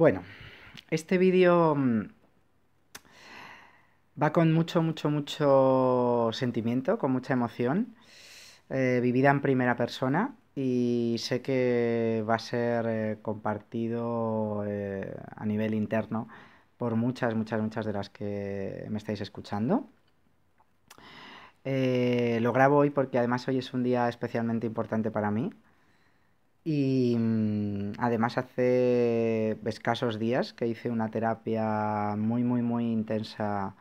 Bueno, este vídeo mm, va con mucho, mucho, mucho sentimiento, con mucha emoción, eh, vivida en primera persona y sé que va a ser eh, compartido eh, a nivel interno por muchas, muchas, muchas de las que me estáis escuchando. lo grabo hoy porque además hoy es un día especialmente importante para mí. Y mm, además hace escasos días que hice una terapia muy, muy, muy intensa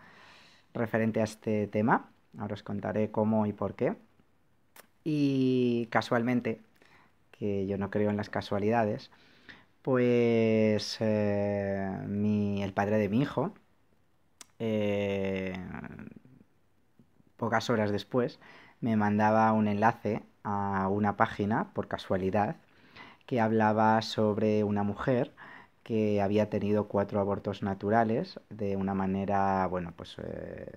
referente a este tema. Ahora os contaré cómo y por qué. Y casualmente, que yo no creo en las casualidades, pues eh, el padre de mi hijo, eh, pocas horas después, me mandaba un enlace a una página, por casualidad, que hablaba sobre una mujer que había tenido cuatro abortos naturales de una manera, bueno, pues eh,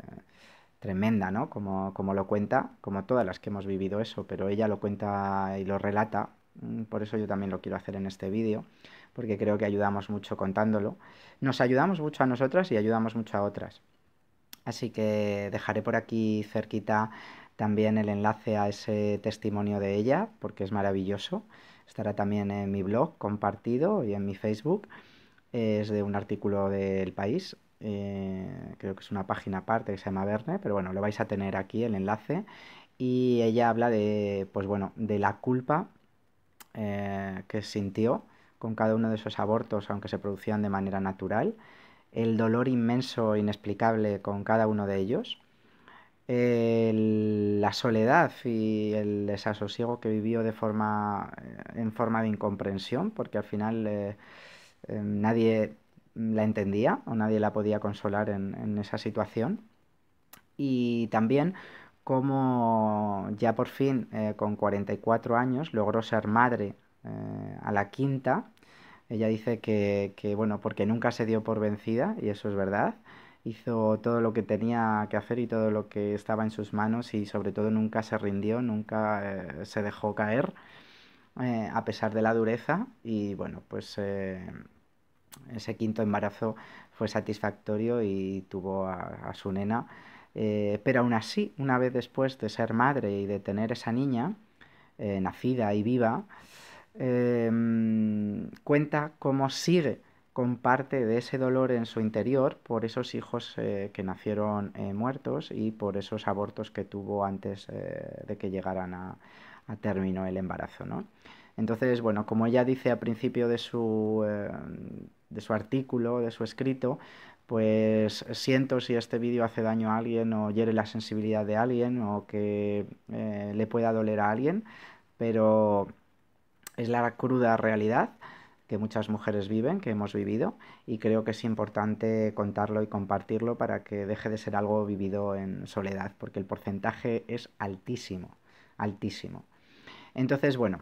tremenda, ¿no? Como, como lo cuenta, como todas las que hemos vivido eso, pero ella lo cuenta y lo relata, mm, por eso yo también lo quiero hacer en este vídeo, porque creo que ayudamos mucho contándolo. Nos ayudamos mucho a nosotras y ayudamos mucho a otras. Así que dejaré por aquí cerquita también el enlace a ese testimonio de ella, porque es maravilloso. Estará también en mi blog compartido y en mi Facebook. Es de un artículo del país. Eh, creo que es una página aparte que se llama Verne, pero bueno, lo vais a tener aquí el enlace. Y ella habla de, pues bueno, de la culpa eh, que sintió con cada uno de esos abortos, aunque se producían de manera natural, el dolor inmenso, inexplicable con cada uno de ellos, la soledad y el desasosiego que vivió de forma, eh, en forma de incomprensión, porque al final eh, eh, nadie la entendía o nadie la podía consolar en, esa situación. Y también como ya por fin, con 44 años, logró ser madre a la quinta. Ella dice que, que, bueno, porque nunca se dio por vencida, y eso es verdad, hizo todo lo que tenía que hacer y todo lo que estaba en sus manos y sobre todo nunca se rindió, nunca eh, se dejó caer eh, a pesar de la dureza y bueno, pues eh, ese quinto embarazo fue satisfactorio y tuvo a, a su nena, pero aún así, una vez después de ser madre y de tener esa niña, nacida y viva, cuenta cómo sigue comparte de ese dolor en su interior por esos hijos eh, que nacieron eh, muertos y por esos abortos que tuvo antes eh, de que llegaran a, término el embarazo. Entonces, bueno, como ella dice al principio de su, de su artículo, de su escrito, pues siento si este vídeo hace daño a alguien o hiere la sensibilidad de alguien o que le pueda doler a alguien, pero es la cruda realidad muchas mujeres viven, que hemos vivido, y creo que es importante contarlo y compartirlo para que deje de ser algo vivido en soledad, porque el porcentaje es altísimo, altísimo. Entonces, bueno,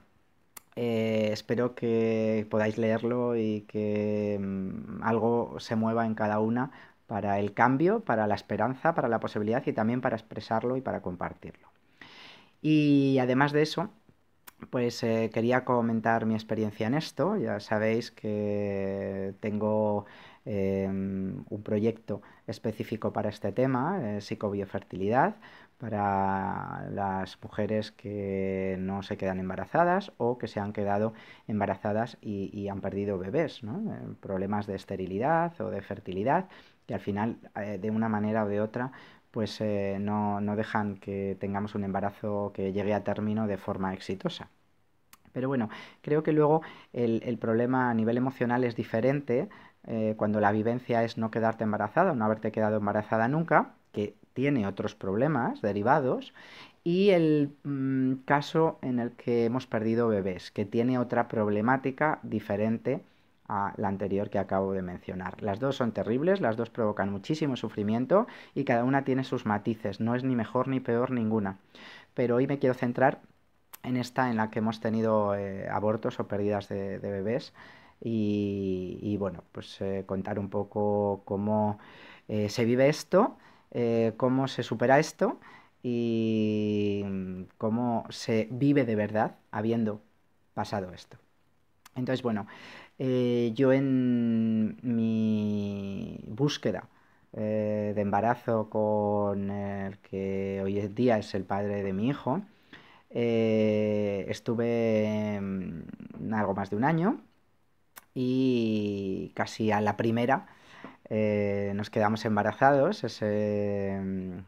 eh, espero que podáis leerlo y que mm, algo se mueva en cada una para el cambio, para la esperanza, para la posibilidad y también para expresarlo y para compartirlo. Y además de eso, pues eh, quería comentar mi experiencia en esto. Ya sabéis que tengo em, un proyecto específico para este tema, eh, psicobiofertilidad, para las mujeres que no se quedan embarazadas o que se han quedado embarazadas y, y han perdido bebés, ¿no? Eh, problemas de esterilidad o de fertilidad, que al final, de una manera o de otra, pues no, no, dejan que tengamos un embarazo que llegue a término de forma exitosa. Pero bueno, creo que luego el, problema a nivel emocional es diferente eh, cuando la vivencia es no quedarte embarazada, no haberte quedado embarazada nunca, que tiene otros problemas derivados, y el mm, caso en el que hemos perdido bebés, que tiene otra problemática diferente a la anterior que acabo de mencionar. Las dos son terribles, las dos provocan muchísimo sufrimiento y cada una tiene sus matices, no es ni mejor ni peor ninguna. Pero hoy me quiero centrar en esta en la que hemos tenido eh, abortos o pérdidas de, bebés y, bueno, pues eh, contar un poco cómo eh, se vive esto, cómo se supera esto y mm, cómo se vive de verdad habiendo pasado esto. Entonces, bueno, yo en mi búsqueda de embarazo con el que hoy en día es el padre de mi hijo, eh, estuve em, algo más de un año y casi a la primera eh, nos quedamos embarazados. Ese em,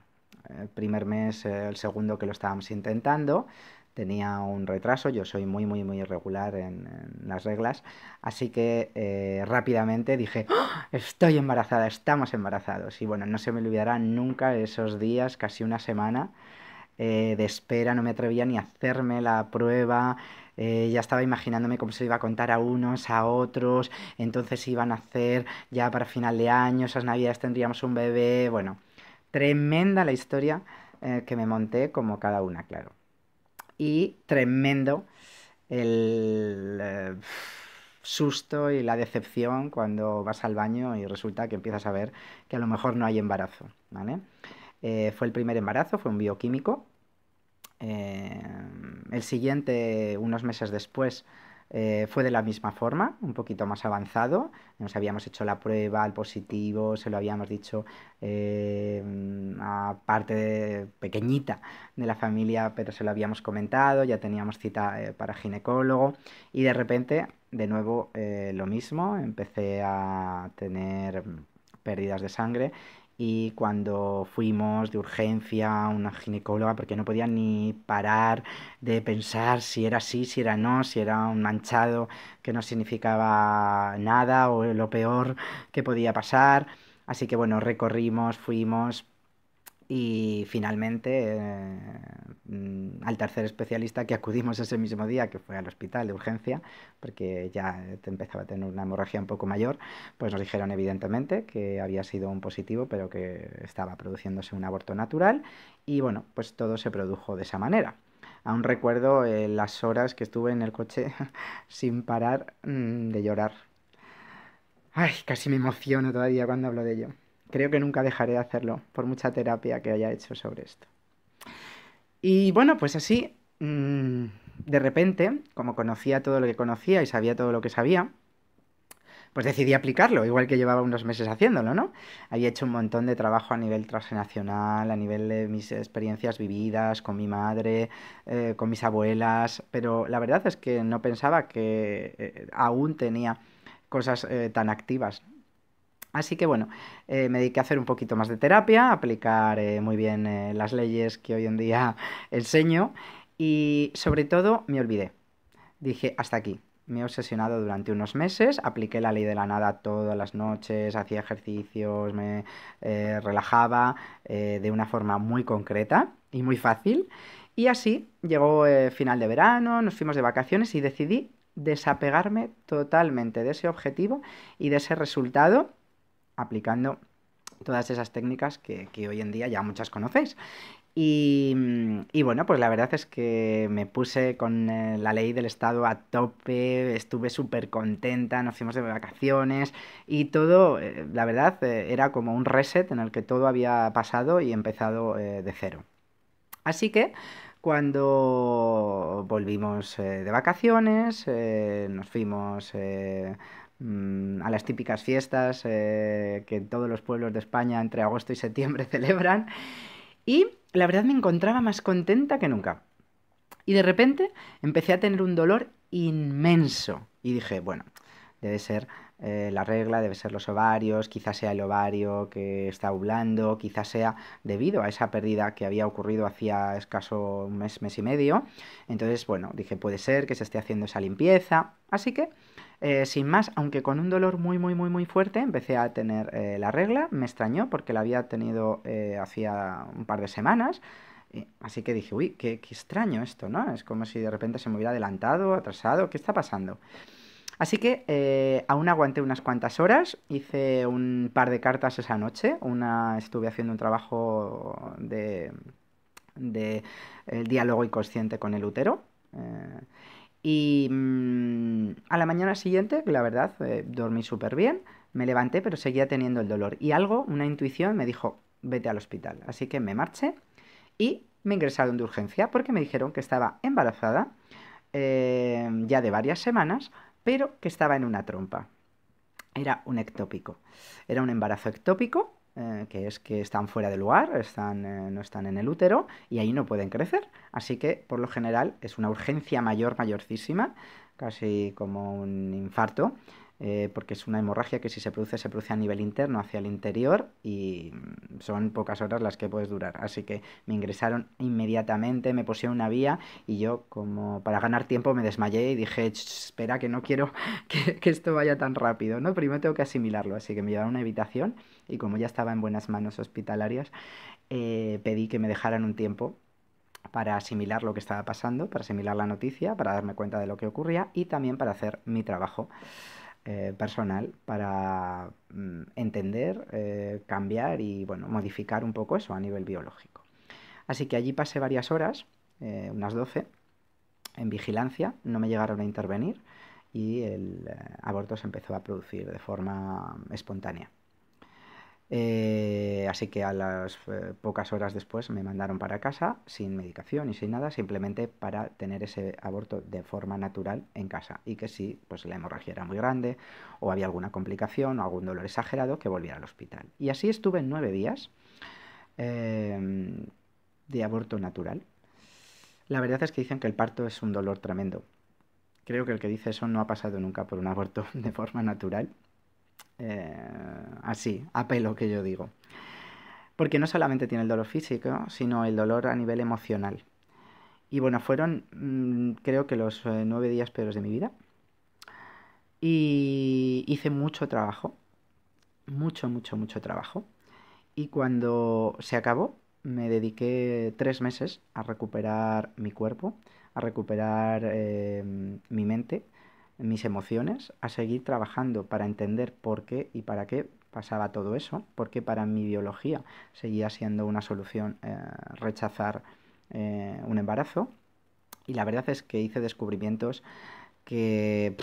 el primer mes, el segundo que lo estábamos intentando, tenía un retraso. Yo soy muy, muy, muy irregular en, las reglas. Así que eh, rápidamente dije, ¡Ah! estoy embarazada, estamos embarazados. Y bueno, no se me olvidarán nunca esos días, casi una semana. Eh, de espera, no me atrevía ni a hacerme la prueba. Eh, ya estaba imaginándome cómo se iba a contar a unos, a otros, entonces iban a hacer ya para final de año, esas navidades tendríamos un bebé, bueno, tremenda la historia eh, que me monté como cada una, claro. Y tremendo el susto y la decepción cuando vas al baño y resulta que empiezas a ver que a lo mejor no hay embarazo, ¿vale? Eh, fue el primer embarazo, fue un bioquímico. Eh, el siguiente, unos meses después, eh, fue de la misma forma, un poquito más avanzado. Nos habíamos hecho la prueba el positivo, se lo habíamos dicho a parte pequeñita de la familia, pero se lo habíamos comentado, ya teníamos cita para ginecólogo y de repente, de nuevo, lo mismo, empecé a tener mm, pérdidas de sangre y cuando fuimos de urgencia a una ginecóloga porque no podía ni parar de pensar si era sí, si era no, si era un manchado que no significaba nada o lo peor que podía pasar. Así que bueno, recorrimos, fuimos, y finalmente, eh, mm, al tercer especialista que acudimos ese mismo día, que fue al hospital de urgencia, porque ya empezaba a tener una hemorragia un poco mayor, pues nos dijeron evidentemente que había sido un positivo, pero que estaba produciéndose un aborto natural. Y bueno, pues todo se produjo de esa manera. Aún recuerdo eh, las horas que estuve en el coche sin parar mm, de llorar. Ay, casi me emociono todavía cuando hablo de ello. Creo que nunca dejaré de hacerlo, por mucha terapia que haya hecho sobre esto. Y bueno, pues así, mm, de repente, como conocía todo lo que conocía y sabía todo lo que sabía, pues decidí aplicarlo, igual que llevaba unos meses haciéndolo, ¿no? Había hecho un montón de trabajo a nivel transnacional, a nivel de mis experiencias vividas con mi madre, eh, con mis abuelas, pero la verdad es que no pensaba que eh, aún tenía cosas eh, tan activas Así que bueno, eh, me dediqué a hacer un poquito más de terapia, aplicar eh, muy bien eh, las leyes que hoy en día enseño y sobre todo me olvidé. Dije, hasta aquí. Me he obsesionado durante unos meses, apliqué la ley de la nada todas las noches, hacía ejercicios, me relajaba de una forma muy concreta y muy fácil. Y así llegó el final de verano, nos fuimos de vacaciones y decidí desapegarme totalmente de ese objetivo y de ese resultado aplicando todas esas técnicas que, hoy en día ya muchas conocéis. Y, y, bueno, pues la verdad es que me puse con eh, la ley del Estado a tope, estuve súper contenta, nos fuimos de vacaciones y todo, eh, la verdad, eh, era como un reset en el que todo había pasado y empezado de cero. Así que cuando volvimos de vacaciones, nos fuimos Mm, a las típicas fiestas eh, que todos los pueblos de España entre agosto y septiembre celebran. Y la verdad me encontraba más contenta que nunca. Y de repente empecé a tener un dolor inmenso. Y dije, bueno, debe ser eh, la regla, debe ser los ovarios, quizás sea el ovario que está hundiendo quizás sea debido a esa pérdida que había ocurrido hacía escaso un mes, mes y medio. Entonces, bueno, dije, puede ser que se esté haciendo esa limpieza. Así que eh, sin más, aunque con un dolor muy, muy, muy, muy fuerte, empecé a tener eh, la regla. Me extrañó porque la había tenido eh, hacía un par de semanas. Así que dije, uy, qué, qué, extraño esto, ¿no? Es como si de repente se me hubiera adelantado, atrasado, ¿qué está pasando? Así que aún aguanté unas cuantas horas, hice un par de cartas esa noche, una estuve haciendo un trabajo de, de el diálogo inconsciente con el útero. Y mm, a la mañana siguiente, la verdad, eh, dormí súper bien, me levanté, pero seguía teniendo el dolor. Y algo, una intuición, me dijo, vete al hospital. Así que me marché y me ingresaron de urgencia porque me dijeron que estaba embarazada, eh, ya de varias semanas, pero que estaba en una trompa. Era un ectópico. Era un embarazo ectópico eh, que es que están fuera de lugar, eh, no están en el útero y ahí no pueden crecer. Así que por lo general es una urgencia mayor, mayorcísima, casi como un infarto, eh, porque es una hemorragia que si se produce, se produce a nivel interno, hacia el interior y mm, son pocas horas las que puedes durar. Así que me ingresaron inmediatamente, me pusieron una vía y yo como para ganar tiempo me desmayé y dije, espera que no quiero que, esto vaya tan rápido, ¿no? Primero tengo que asimilarlo, así que me llevaron a una habitación y como ya estaba en buenas manos hospitalarias, eh, pedí que me dejaran un tiempo para asimilar lo que estaba pasando, para asimilar la noticia, para darme cuenta de lo que ocurría y también para hacer mi trabajo eh, personal, para mm, entender, eh, cambiar y bueno, modificar un poco eso a nivel biológico. Así que allí pasé varias horas, unas 12, en vigilancia, no me llegaron a intervenir y el aborto se empezó a producir de forma mm, espontánea. Eh, así que a las eh, pocas horas después me mandaron para casa sin medicación y sin nada, simplemente para tener ese aborto de forma natural en casa y que si pues, la hemorragia era muy grande o había alguna complicación o algún dolor exagerado que volviera al hospital. Y así estuve nueve días em, de aborto natural. La verdad es que dicen que el parto es un dolor tremendo. Creo que el que dice eso no ha pasado nunca por un aborto de forma natural. Eh, así, a pelo que yo digo. Porque no solamente tiene el dolor físico, sino el dolor a nivel emocional. Y bueno, fueron mm, creo que los eh, nueve días peores de mi vida. Y hice mucho trabajo, mucho, mucho, mucho trabajo. Y cuando se acabó, me dediqué tres meses a recuperar mi cuerpo, a recuperar eh, mi mente, mis emociones, a seguir trabajando para entender por qué y para qué pasaba todo eso, porque para mi biología seguía siendo una solución eh, rechazar eh, un embarazo. Y la verdad es que hice descubrimientos que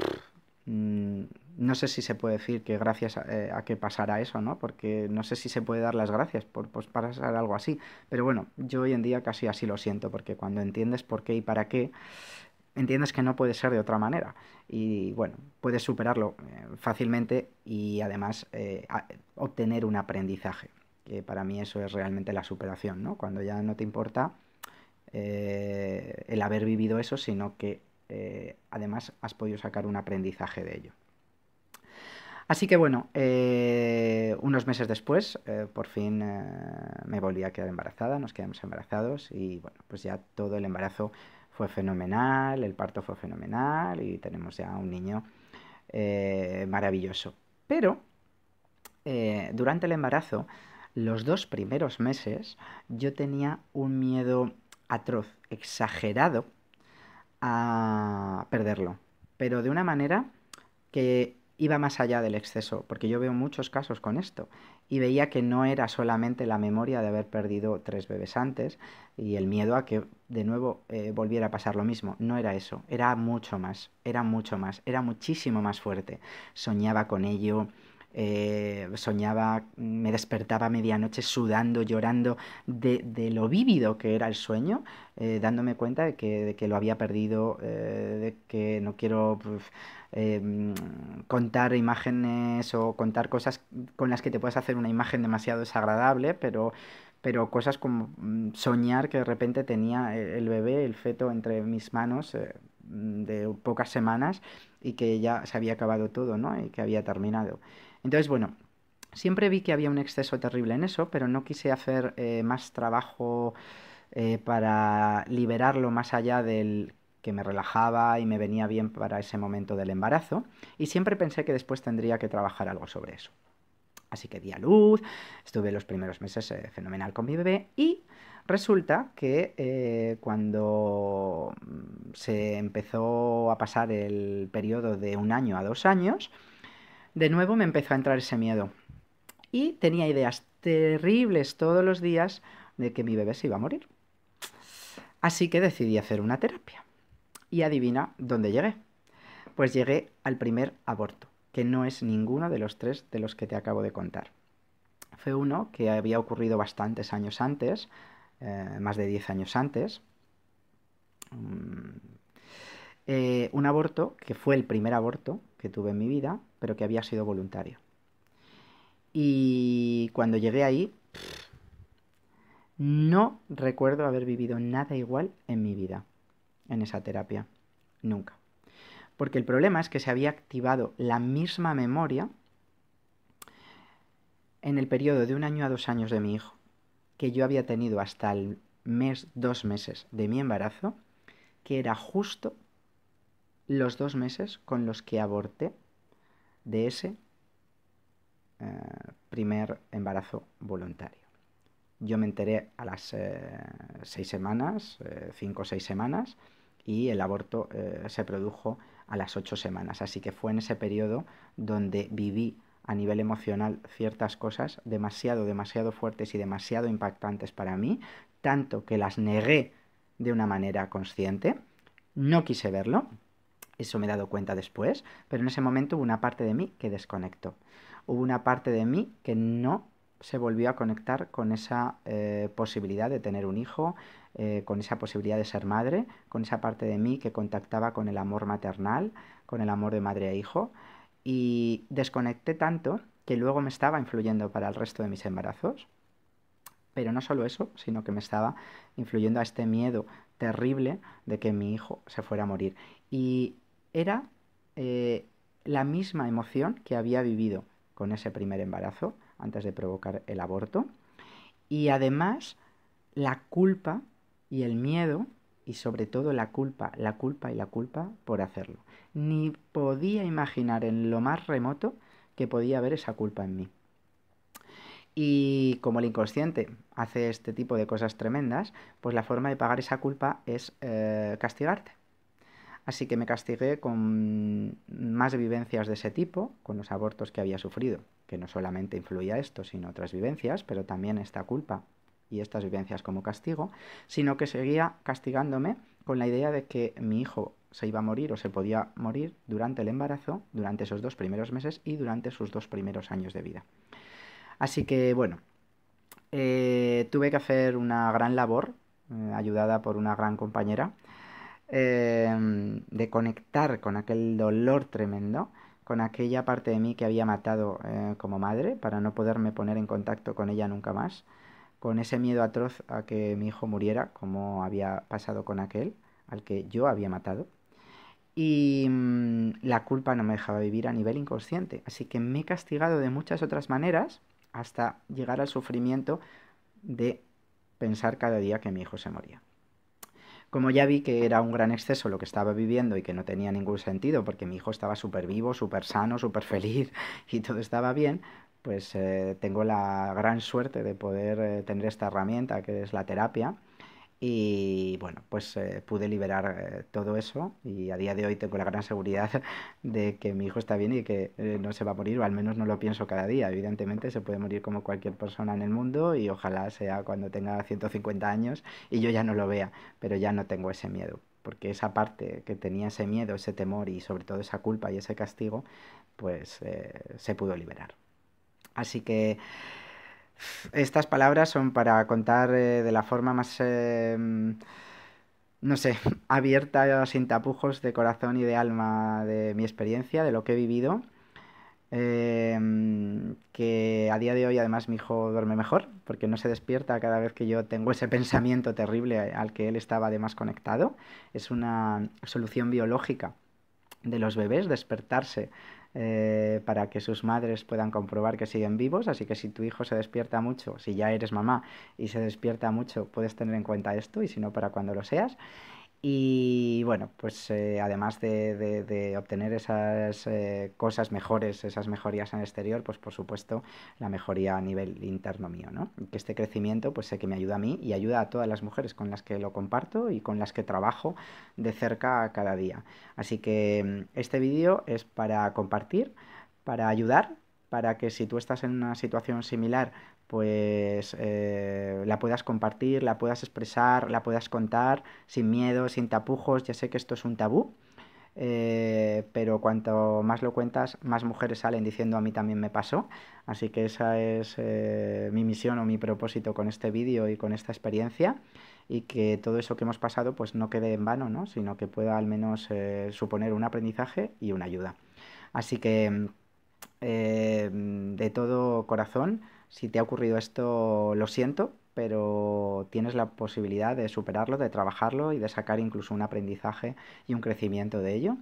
mm, no sé si se puede decir que gracias eh, a, que pasara eso, ¿no? Porque no sé si se puede dar las gracias por pues, pasar algo así. Pero bueno, yo hoy en día casi así lo siento, porque cuando entiendes por qué y para qué, entiendes que no puede ser de otra manera. Y bueno, puedes superarlo eh, fácilmente y además eh, obtener un aprendizaje, que para mí eso es realmente la superación, ¿no? Cuando ya no te importa eh, el haber vivido eso, sino que además has podido sacar un aprendizaje de ello. Así que bueno, unos meses después, por fin me volví a quedar embarazada, nos quedamos embarazados y bueno, pues ya todo el embarazo fue fenomenal, el parto fue fenomenal y tenemos ya un niño eh, maravilloso. Pero eh, durante el embarazo, los dos primeros meses, yo tenía un miedo atroz, exagerado, a perderlo. Pero de una manera que iba más allá del exceso, porque yo veo muchos casos con esto, y veía que no era solamente la memoria de haber perdido tres bebés antes y el miedo a que de nuevo eh, volviera a pasar lo mismo. No era eso, era mucho más, era mucho más, era muchísimo más fuerte. Soñaba con ello. Eh, soñaba, me despertaba a medianoche sudando, llorando de, lo vívido que era el sueño, eh, dándome cuenta de que, que, lo había perdido, de que no quiero Em, contar imágenes o contar cosas con las que te puedes hacer una imagen demasiado desagradable, pero, pero cosas como mm, soñar que de repente tenía e, el bebé, el feto entre mis manos eh, mm, de pocas semanas y que ya se había acabado todo, ¿no? Y que había terminado. Entonces, bueno, siempre vi que había un exceso terrible en eso, pero no quise hacer eh, más trabajo eh, para liberarlo más allá del que me relajaba y me venía bien para ese momento del embarazo, y siempre pensé que después tendría que trabajar algo sobre eso. Así que di a luz, estuve los primeros meses eh, fenomenal con mi bebé y resulta que eh, cuando mm, se empezó a pasar el periodo de un año a dos años, de nuevo me empezó a entrar ese miedo. Y tenía ideas terribles todos los días de que mi bebé se iba a morir. Así que decidí hacer una terapia. Y adivina dónde llegué. Pues llegué al primer aborto, que no es ninguno de los tres de los que te acabo de contar. Fue uno que había ocurrido bastantes años antes, eh, más de 10 años antes. Mm. Eh, un aborto que fue el primer aborto que tuve en mi vida, pero que había sido voluntario. Y cuando llegué ahí, no recuerdo haber vivido nada igual en mi vida en esa terapia. Nunca. Porque el problema es que se había activado la misma memoria en el periodo de un año a dos años de mi hijo, que yo había tenido hasta el mes, dos meses de mi embarazo, que era justo los dos meses con los que aborté de ese eh, primer embarazo voluntario. Yo me enteré a las eh, seis semanas, eh, cinco o seis semanas, y el aborto eh, se produjo a las ocho semanas. Así que fue en ese periodo donde viví a nivel emocional ciertas cosas demasiado, demasiado fuertes y demasiado impactantes para mí, tanto que las negué de una manera consciente. No quise verlo, eso me he dado cuenta después, pero en ese momento hubo una parte de mí que desconectó. Hubo una parte de mí que no se volvió a conectar con esa eh, posibilidad de tener un hijo, eh, con esa posibilidad de ser madre, con esa parte de mí que contactaba con el amor maternal, con el amor de madre e hijo, y desconecté tanto que luego me estaba influyendo para el resto de mis embarazos. Pero no solo eso, sino que me estaba influyendo a este miedo terrible de que mi hijo se fuera a morir. Y era eh, la misma emoción que había vivido con ese primer embarazo, antes de provocar el aborto. Y además, la culpa y el miedo, y sobre todo la culpa, la culpa y la culpa por hacerlo. Ni podía imaginar en lo más remoto que podía haber esa culpa en mí. Y como el inconsciente hace este tipo de cosas tremendas, pues la forma de pagar esa culpa es eh, castigarte. Así que me castigué con más vivencias de ese tipo, con los abortos que había sufrido que no solamente influía esto, sino otras vivencias, pero también esta culpa y estas vivencias como castigo, sino que seguía castigándome con la idea de que mi hijo se iba a morir o se podía morir durante el embarazo, durante esos dos primeros meses y durante sus dos primeros años de vida. Así que bueno, eh, tuve que hacer una gran labor, eh, ayudada por una gran compañera, eh, de conectar con aquel dolor tremendo con aquella parte de mí que había matado eh, como madre para no poderme poner en contacto con ella nunca más, con ese miedo atroz a que mi hijo muriera, como había pasado con aquel al que yo había matado. Y mm, la culpa no me dejaba vivir a nivel inconsciente, así que me he castigado de muchas otras maneras hasta llegar al sufrimiento de pensar cada día que mi hijo se moría. Como ya vi que era un gran exceso lo que estaba viviendo y que no tenía ningún sentido porque mi hijo estaba súper vivo, súper sano, súper feliz y todo estaba bien, pues eh, tengo la gran suerte de poder eh, tener esta herramienta que es la terapia y bueno, pues eh, pude liberar eh, todo eso y a día de hoy tengo la gran seguridad de que mi hijo está bien y que eh, no se va a morir, o al menos no lo pienso cada día. Evidentemente se puede morir como cualquier persona en el mundo y ojalá sea cuando tenga 150 años y yo ya no lo vea, pero ya no tengo ese miedo, porque esa parte que tenía ese miedo, ese temor y sobre todo esa culpa y ese castigo, pues se pudo liberar. Así que... Estas palabras son para contar eh, de la forma más, eh, no sé, abierta, sin tapujos, de corazón y de alma, de mi experiencia, de lo que he vivido. Em, que a día de hoy además mi hijo duerme mejor porque no se despierta cada vez que yo tengo ese pensamiento terrible al que él estaba además conectado. Es una solución biológica de los bebés despertarse eh, para que sus madres puedan comprobar que siguen vivos. Así que si tu hijo se despierta mucho, si ya eres mamá y se despierta mucho, puedes tener en cuenta esto y si no, para cuando lo seas. Y bueno, pues eh, además de, obtener esas eh, cosas mejores, esas mejorías en el exterior, pues por supuesto la mejoría a nivel interno mío, ¿no? Que este crecimiento pues sé que me ayuda a mí y ayuda a todas las mujeres con las que lo comparto y con las que trabajo de cerca cada día. Así que mm, este vídeo es para compartir, para ayudar, para que si tú estás en una situación similar pues eh, la puedas compartir, la puedas expresar, la puedas contar sin miedo, sin tapujos. Ya sé que esto es un tabú, eh, pero cuanto más lo cuentas, más mujeres salen diciendo a mí también me pasó. Así que esa es eh, mi misión o mi propósito con este vídeo y con esta experiencia y que todo eso que hemos pasado pues no quede en vano, sino que pueda al menos suponer un aprendizaje y una ayuda. Así que de todo corazón, si te ha ocurrido esto, lo siento, pero tienes la posibilidad de superarlo, de trabajarlo y de sacar incluso un aprendizaje y un crecimiento de ello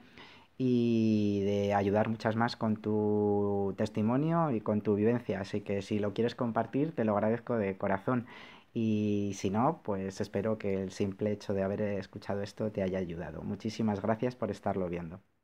y de ayudar muchas más con tu testimonio y con tu vivencia. Así que si lo quieres compartir, te lo agradezco de corazón. Y si no, pues espero que el simple hecho de haber escuchado esto te haya ayudado. Muchísimas gracias por estarlo viendo.